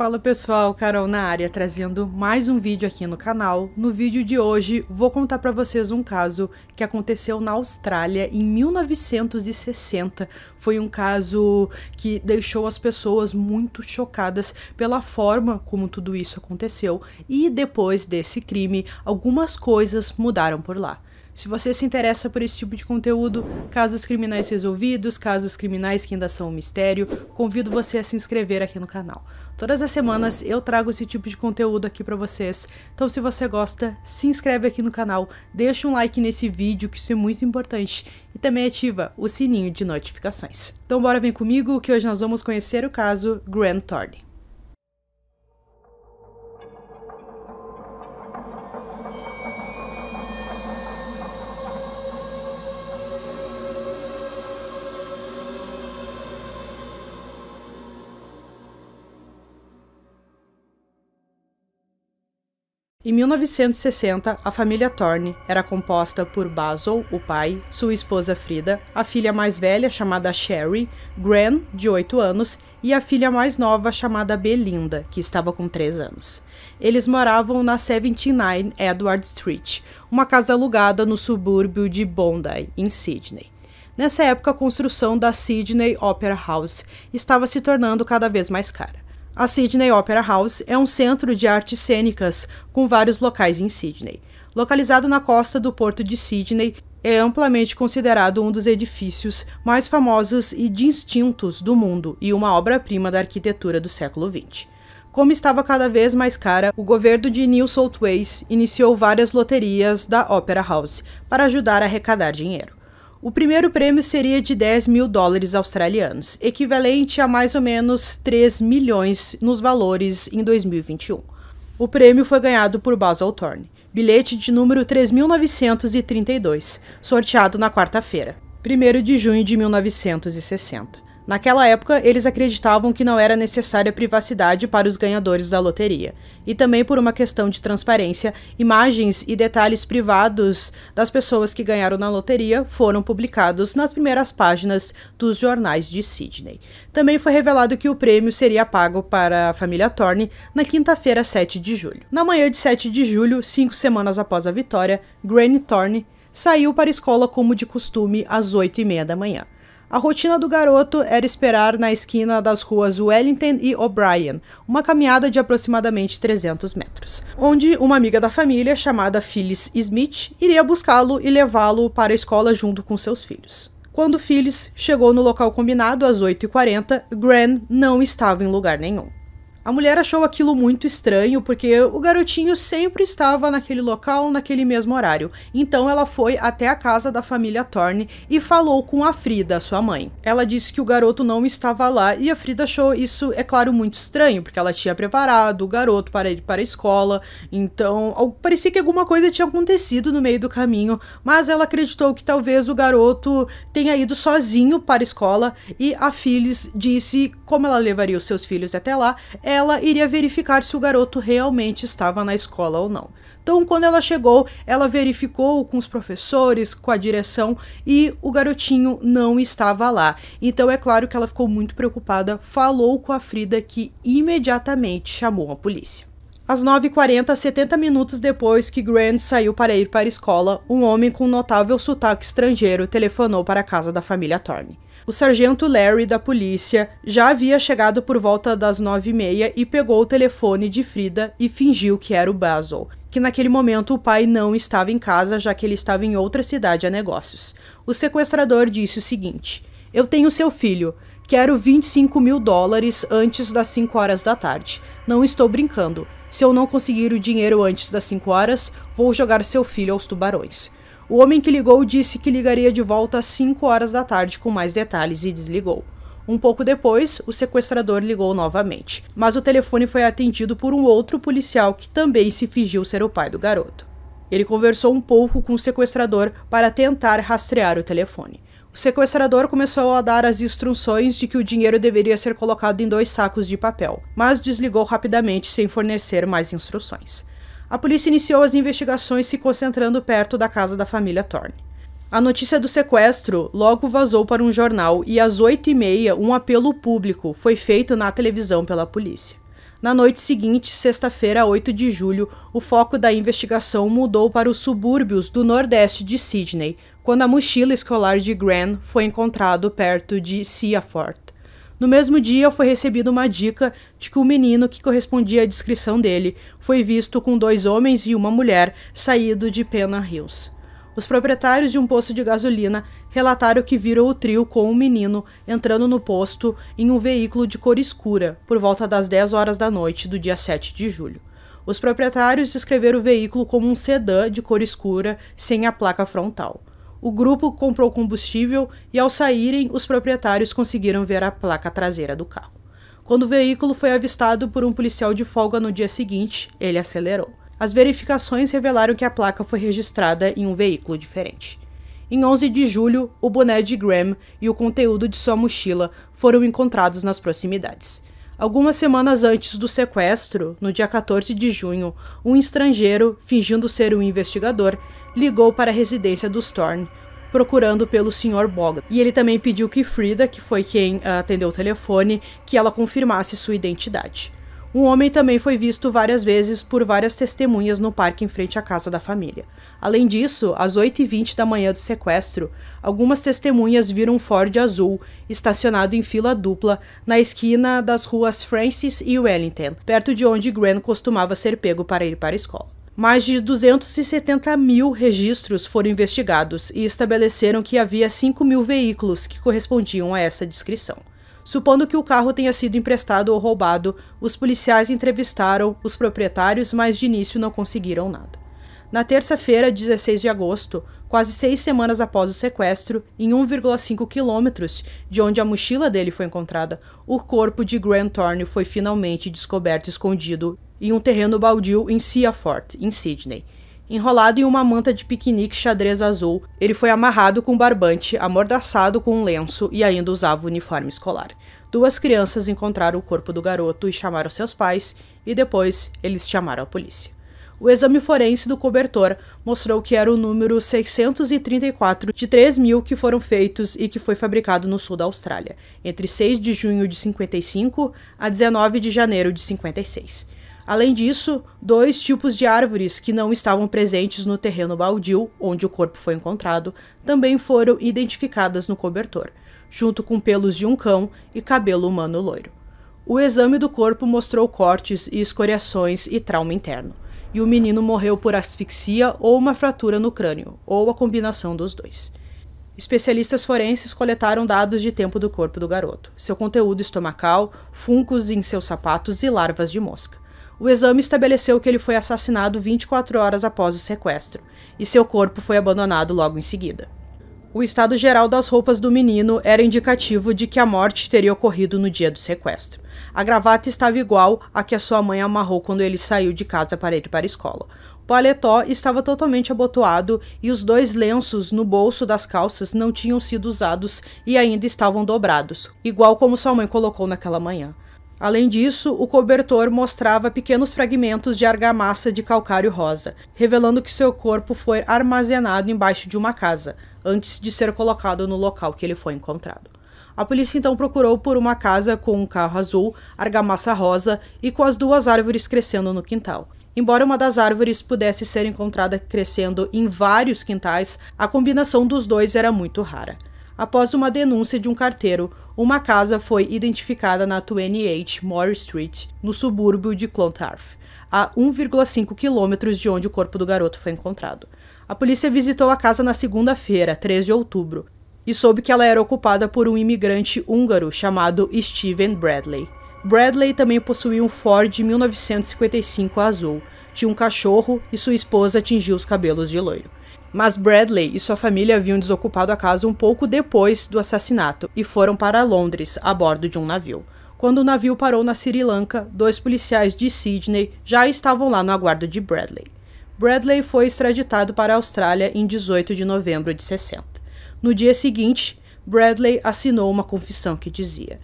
Fala pessoal, Carol na área trazendo mais um vídeo aqui no canal. No vídeo de hoje vou contar para vocês um caso que aconteceu na Austrália em 1960. Foi um caso que deixou as pessoas muito chocadas pela forma como tudo isso aconteceu e depois desse crime algumas coisas mudaram por lá. Se você se interessa por esse tipo de conteúdo, casos criminais resolvidos, casos criminais que ainda são um mistério, convido você a se inscrever aqui no canal. Todas as semanas eu trago esse tipo de conteúdo aqui para vocês, então se você gosta, se inscreve aqui no canal, deixa um like nesse vídeo que isso é muito importante e também ativa o sininho de notificações. Então bora vem comigo que hoje nós vamos conhecer o caso Grant Thorne. Em 1960, a família Thorne era composta por Basil, o pai, sua esposa Frida, a filha mais velha chamada Sherry, Gran, de 8 anos, e a filha mais nova chamada Belinda, que estava com 3 anos. Eles moravam na 79 Edward Street, uma casa alugada no subúrbio de Bondi, em Sydney. Nessa época, a construção da Sydney Opera House estava se tornando cada vez mais cara. A Sydney Opera House é um centro de artes cênicas com vários locais em Sydney. Localizado na costa do porto de Sydney, é amplamente considerado um dos edifícios mais famosos e distintos do mundo e uma obra-prima da arquitetura do século XX. Como estava cada vez mais cara, o governo de New South Wales iniciou várias loterias da Opera House para ajudar a arrecadar dinheiro. O primeiro prêmio seria de 10 mil dólares australianos, equivalente a mais ou menos 3 milhões nos valores em 2021. O prêmio foi ganhado por Basil Thorne, bilhete de número 3932, sorteado na quarta-feira, 1 de junho de 1960. Naquela época, eles acreditavam que não era necessária privacidade para os ganhadores da loteria, e também por uma questão de transparência, imagens e detalhes privados das pessoas que ganharam na loteria foram publicados nas primeiras páginas dos jornais de Sydney. Também foi revelado que o prêmio seria pago para a família Thorne na quinta-feira, 7 de julho. Na manhã de 7 de julho, cinco semanas após a vitória, Granny Thorne saiu para a escola como de costume às 8 e meia da manhã. A rotina do garoto era esperar na esquina das ruas Wellington e O'Brien, uma caminhada de aproximadamente 300 metros, onde uma amiga da família, chamada Phyllis Smith, iria buscá-lo e levá-lo para a escola junto com seus filhos. Quando Phyllis chegou no local combinado às 8h40, Gran não estava em lugar nenhum. A mulher achou aquilo muito estranho porque o garotinho sempre estava naquele local naquele mesmo horário. Então ela foi até a casa da família Thorne e falou com a Frida, sua mãe. Ela disse que o garoto não estava lá e a Frida achou isso, é claro, muito estranho, porque ela tinha preparado o garoto para ir para a escola. Então, parecia que alguma coisa tinha acontecido no meio do caminho, mas ela acreditou que talvez o garoto tenha ido sozinho para a escola e a Phyllis disse como ela levaria os seus filhos até lá ela iria verificar se o garoto realmente estava na escola ou não. Então, quando ela chegou, ela verificou com os professores, com a direção e o garotinho não estava lá. Então, é claro que ela ficou muito preocupada, falou com a Frida, que imediatamente chamou a polícia. Às 9h40, 70 minutos depois que Grant saiu para ir para a escola, um homem com notável sotaque estrangeiro telefonou para a casa da família Thorne. O sargento Larry da polícia já havia chegado por volta das nove e meia e pegou o telefone de Frida e fingiu que era o Basil, que naquele momento o pai não estava em casa, já que ele estava em outra cidade a negócios. O sequestrador disse o seguinte: Eu tenho seu filho. Quero 25 mil dólares antes das 5 horas da tarde. Não estou brincando. Se eu não conseguir o dinheiro antes das 5 horas, vou jogar seu filho aos tubarões. O homem que ligou disse que ligaria de volta às 5 horas da tarde com mais detalhes e desligou. Um pouco depois, o sequestrador ligou novamente, mas o telefone foi atendido por um outro policial que também se fingiu ser o pai do garoto. Ele conversou um pouco com o sequestrador para tentar rastrear o telefone. O sequestrador começou a dar as instruções de que o dinheiro deveria ser colocado em dois sacos de papel, mas desligou rapidamente sem fornecer mais instruções a polícia iniciou as investigações se concentrando perto da casa da família Thorne. A notícia do sequestro logo vazou para um jornal e às 8h30 um apelo público foi feito na televisão pela polícia. Na noite seguinte, sexta-feira, 8 de julho, o foco da investigação mudou para os subúrbios do nordeste de Sydney, quando a mochila escolar de Gran foi encontrado perto de Seaford. No mesmo dia, foi recebida uma dica de que o menino que correspondia à descrição dele foi visto com dois homens e uma mulher saído de Pena Hills. Os proprietários de um posto de gasolina relataram que viram o trio com o um menino entrando no posto em um veículo de cor escura por volta das 10 horas da noite do dia 7 de julho. Os proprietários descreveram o veículo como um sedã de cor escura sem a placa frontal o grupo comprou combustível e, ao saírem, os proprietários conseguiram ver a placa traseira do carro. Quando o veículo foi avistado por um policial de folga no dia seguinte, ele acelerou. As verificações revelaram que a placa foi registrada em um veículo diferente. Em 11 de julho, o boné de Graham e o conteúdo de sua mochila foram encontrados nas proximidades. Algumas semanas antes do sequestro, no dia 14 de junho, um estrangeiro, fingindo ser um investigador, ligou para a residência dos Thorn, procurando pelo Sr. Bogdan. E ele também pediu que Frida, que foi quem ah, atendeu o telefone, que ela confirmasse sua identidade. O homem também foi visto várias vezes por várias testemunhas no parque em frente à casa da família. Além disso, às 8h20 da manhã do sequestro, algumas testemunhas viram um Ford azul estacionado em fila dupla na esquina das ruas Francis e Wellington, perto de onde Gran costumava ser pego para ir para a escola. Mais de 270 mil registros foram investigados e estabeleceram que havia 5 mil veículos que correspondiam a essa descrição. Supondo que o carro tenha sido emprestado ou roubado, os policiais entrevistaram os proprietários, mas de início não conseguiram nada. Na terça-feira, 16 de agosto, quase seis semanas após o sequestro, em 1,5 quilômetros de onde a mochila dele foi encontrada, o corpo de Grant Thorne foi finalmente descoberto escondido em um terreno baldio em Seaford, em Sydney. Enrolado em uma manta de piquenique xadrez azul, ele foi amarrado com barbante, amordaçado com um lenço e ainda usava o uniforme escolar. Duas crianças encontraram o corpo do garoto e chamaram seus pais, e depois eles chamaram a polícia. O exame forense do cobertor mostrou que era o número 634 de 3 mil que foram feitos e que foi fabricado no sul da Austrália, entre 6 de junho de 55 a 19 de janeiro de 56. Além disso, dois tipos de árvores que não estavam presentes no terreno baldio onde o corpo foi encontrado também foram identificadas no cobertor, junto com pelos de um cão e cabelo humano loiro. O exame do corpo mostrou cortes e escoriações e trauma interno e o menino morreu por asfixia ou uma fratura no crânio, ou a combinação dos dois. Especialistas forenses coletaram dados de tempo do corpo do garoto, seu conteúdo estomacal, funcos em seus sapatos e larvas de mosca. O exame estabeleceu que ele foi assassinado 24 horas após o sequestro, e seu corpo foi abandonado logo em seguida. O estado geral das roupas do menino era indicativo de que a morte teria ocorrido no dia do sequestro. A gravata estava igual à que a sua mãe amarrou quando ele saiu de casa para ir para a escola. O paletó estava totalmente abotoado e os dois lenços no bolso das calças não tinham sido usados e ainda estavam dobrados, igual como sua mãe colocou naquela manhã. Além disso, o cobertor mostrava pequenos fragmentos de argamassa de calcário rosa, revelando que seu corpo foi armazenado embaixo de uma casa, antes de ser colocado no local que ele foi encontrado. A polícia então procurou por uma casa com um carro azul, argamassa rosa e com as duas árvores crescendo no quintal. Embora uma das árvores pudesse ser encontrada crescendo em vários quintais, a combinação dos dois era muito rara após uma denúncia de um carteiro, uma casa foi identificada na 28 Moore Street, no subúrbio de Clontarf, a 1,5 quilômetros de onde o corpo do garoto foi encontrado. A polícia visitou a casa na segunda-feira, 3 de outubro, e soube que ela era ocupada por um imigrante húngaro chamado Steven Bradley. Bradley também possuía um Ford 1955 azul, tinha um cachorro e sua esposa tingiu os cabelos de loiro. Mas Bradley e sua família haviam desocupado a casa um pouco depois do assassinato e foram para Londres a bordo de um navio. Quando o navio parou na Sri Lanka, dois policiais de Sydney já estavam lá no aguardo de Bradley. Bradley foi extraditado para a Austrália em 18 de novembro de 60. No dia seguinte, Bradley assinou uma confissão que dizia: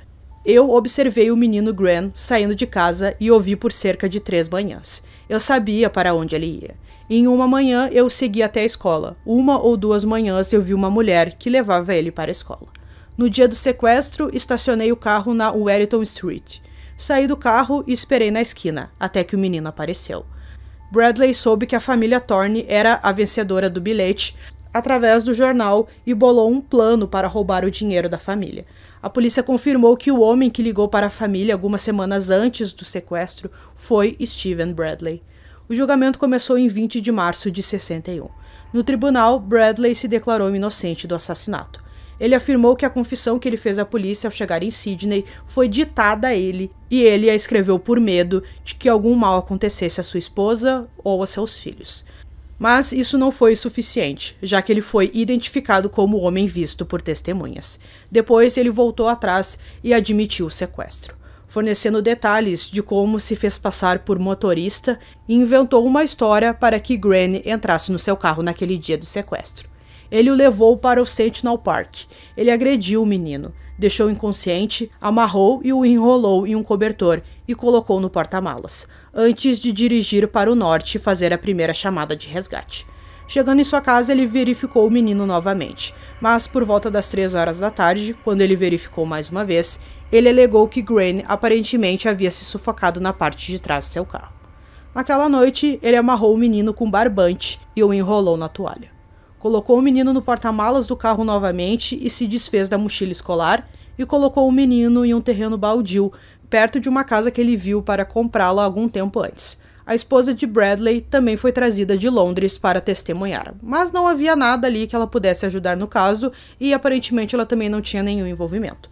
Eu observei o menino Gran saindo de casa e ouvi por cerca de três manhãs. Eu sabia para onde ele ia. Em uma manhã eu segui até a escola. Uma ou duas manhãs eu vi uma mulher que levava ele para a escola. No dia do sequestro, estacionei o carro na Wellington Street. Saí do carro e esperei na esquina, até que o menino apareceu. Bradley soube que a família Thorne era a vencedora do bilhete através do jornal e bolou um plano para roubar o dinheiro da família. A polícia confirmou que o homem que ligou para a família algumas semanas antes do sequestro foi Steven Bradley. O julgamento começou em 20 de março de 61. No tribunal, Bradley se declarou inocente do assassinato. Ele afirmou que a confissão que ele fez à polícia ao chegar em Sydney foi ditada a ele e ele a escreveu por medo de que algum mal acontecesse à sua esposa ou a seus filhos. Mas isso não foi suficiente, já que ele foi identificado como homem visto por testemunhas. Depois ele voltou atrás e admitiu o sequestro fornecendo detalhes de como se fez passar por motorista e inventou uma história para que Granny entrasse no seu carro naquele dia do sequestro. Ele o levou para o Sentinel Park. Ele agrediu o menino, deixou inconsciente, amarrou e o enrolou em um cobertor e colocou no porta-malas, antes de dirigir para o norte e fazer a primeira chamada de resgate. Chegando em sua casa, ele verificou o menino novamente, mas por volta das três horas da tarde, quando ele verificou mais uma vez, ele alegou que Grant aparentemente havia se sufocado na parte de trás do seu carro. Naquela noite, ele amarrou o menino com barbante e o enrolou na toalha. Colocou o menino no porta-malas do carro novamente e se desfez da mochila escolar e colocou o menino em um terreno baldio, perto de uma casa que ele viu para comprá lo algum tempo antes. A esposa de Bradley também foi trazida de Londres para testemunhar, mas não havia nada ali que ela pudesse ajudar no caso e aparentemente ela também não tinha nenhum envolvimento.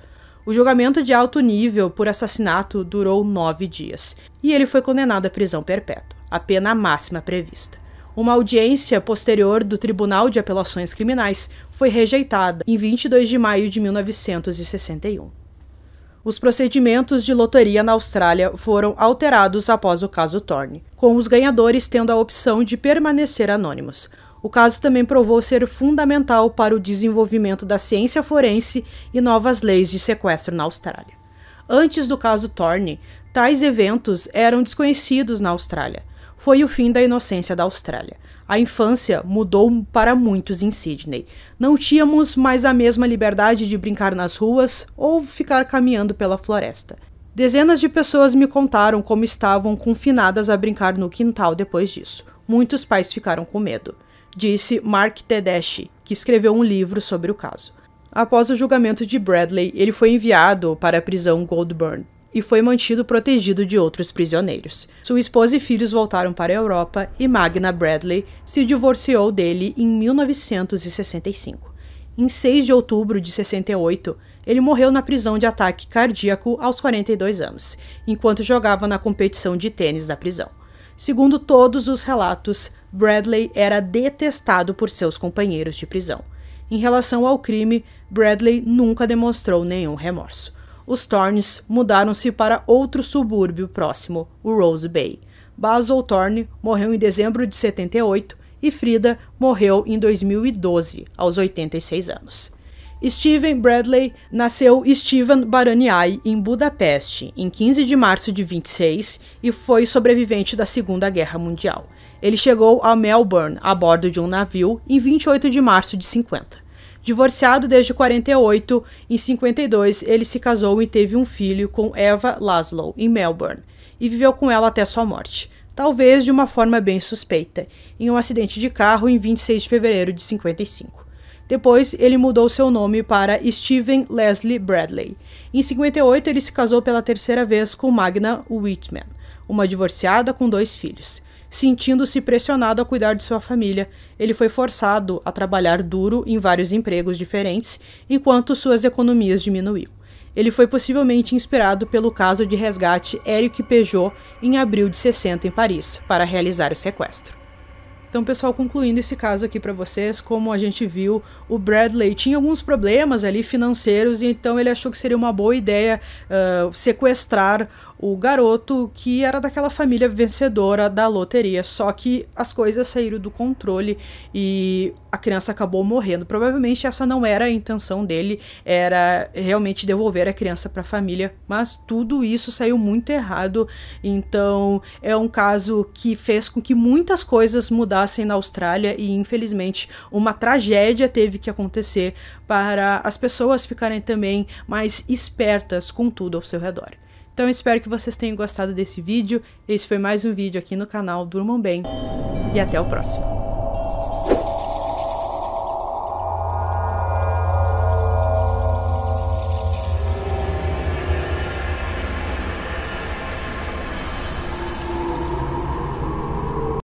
O julgamento de alto nível por assassinato durou nove dias e ele foi condenado à prisão perpétua, a pena máxima prevista. Uma audiência posterior do Tribunal de Apelações Criminais foi rejeitada em 22 de maio de 1961. Os procedimentos de loteria na Austrália foram alterados após o caso Thorne, com os ganhadores tendo a opção de permanecer anônimos. O caso também provou ser fundamental para o desenvolvimento da ciência forense e novas leis de sequestro na Austrália. Antes do caso Thorne, tais eventos eram desconhecidos na Austrália. Foi o fim da inocência da Austrália. A infância mudou para muitos em Sydney. Não tínhamos mais a mesma liberdade de brincar nas ruas ou ficar caminhando pela floresta. Dezenas de pessoas me contaram como estavam confinadas a brincar no quintal depois disso. Muitos pais ficaram com medo disse Mark Tedeschi, que escreveu um livro sobre o caso. Após o julgamento de Bradley, ele foi enviado para a prisão Goldburn e foi mantido protegido de outros prisioneiros. Sua esposa e filhos voltaram para a Europa e Magna Bradley se divorciou dele em 1965. Em 6 de outubro de 68, ele morreu na prisão de ataque cardíaco aos 42 anos, enquanto jogava na competição de tênis da prisão. Segundo todos os relatos, Bradley era detestado por seus companheiros de prisão. Em relação ao crime, Bradley nunca demonstrou nenhum remorso. Os Thorns mudaram-se para outro subúrbio próximo, o Rose Bay. Basil Thorne morreu em dezembro de 78 e Frida morreu em 2012, aos 86 anos. Steven Bradley nasceu Steven Baraniai em Budapeste, em 15 de março de 26, e foi sobrevivente da Segunda Guerra Mundial. Ele chegou a Melbourne a bordo de um navio em 28 de março de 50. Divorciado desde 48, em 52 ele se casou e teve um filho com Eva Laszlo em Melbourne e viveu com ela até sua morte, talvez de uma forma bem suspeita, em um acidente de carro em 26 de fevereiro de 55. Depois, ele mudou seu nome para Stephen Leslie Bradley. Em 58, ele se casou pela terceira vez com Magna Whitman, uma divorciada com dois filhos. Sentindo-se pressionado a cuidar de sua família, ele foi forçado a trabalhar duro em vários empregos diferentes, enquanto suas economias diminuíam. Ele foi possivelmente inspirado pelo caso de resgate Eric Peugeot em abril de 60 em Paris, para realizar o sequestro. Então, pessoal, concluindo esse caso aqui para vocês, como a gente viu, o Bradley tinha alguns problemas ali financeiros, então ele achou que seria uma boa ideia uh, sequestrar o garoto que era daquela família vencedora da loteria, só que as coisas saíram do controle e a criança acabou morrendo. Provavelmente essa não era a intenção dele, era realmente devolver a criança para a família, mas tudo isso saiu muito errado. Então, é um caso que fez com que muitas coisas mudassem na Austrália e infelizmente uma tragédia teve que acontecer para as pessoas ficarem também mais espertas com tudo ao seu redor. Então espero que vocês tenham gostado desse vídeo. Esse foi mais um vídeo aqui no canal Durmam Bem e até o próximo.